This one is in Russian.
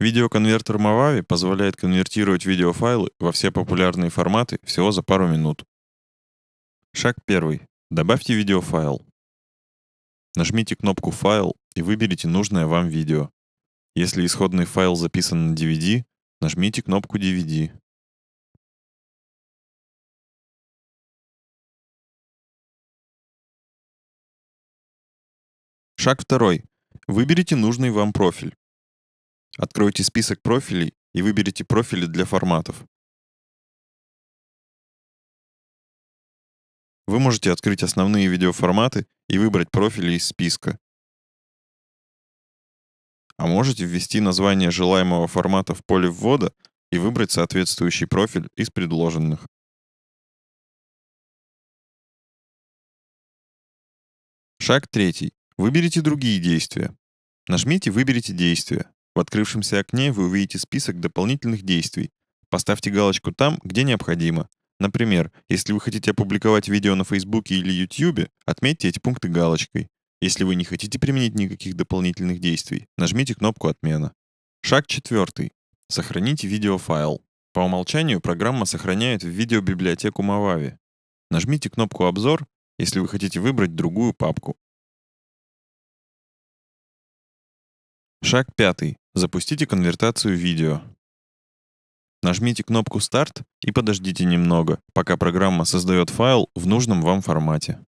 Видеоконвертер Movavi позволяет конвертировать видеофайлы во все популярные форматы всего за пару минут. Шаг первый. Добавьте видеофайл. Нажмите кнопку «Файл» и выберите нужное вам видео. Если исходный файл записан на DVD, нажмите кнопку DVD. Шаг второй. Выберите нужный вам профиль. Откройте список профилей и выберите профили для форматов. Вы можете открыть основные видеоформаты и выбрать профили из списка. А можете ввести название желаемого формата в поле ввода и выбрать соответствующий профиль из предложенных. Шаг третий. Выберите другие действия. Нажмите «Выберите действия. В открывшемся окне вы увидите список дополнительных действий. Поставьте галочку там, где необходимо. Например, если вы хотите опубликовать видео на Фейсбуке или Ютьюбе, отметьте эти пункты галочкой. Если вы не хотите применить никаких дополнительных действий, нажмите кнопку «Отмена». Шаг четвертый. Сохраните видеофайл. По умолчанию программа сохраняет в видеобиблиотеку Movavi. Нажмите кнопку «Обзор», если вы хотите выбрать другую папку. Шаг пятый. Запустите конвертацию видео. Нажмите кнопку «Старт» и подождите немного, пока программа создает файл в нужном вам формате.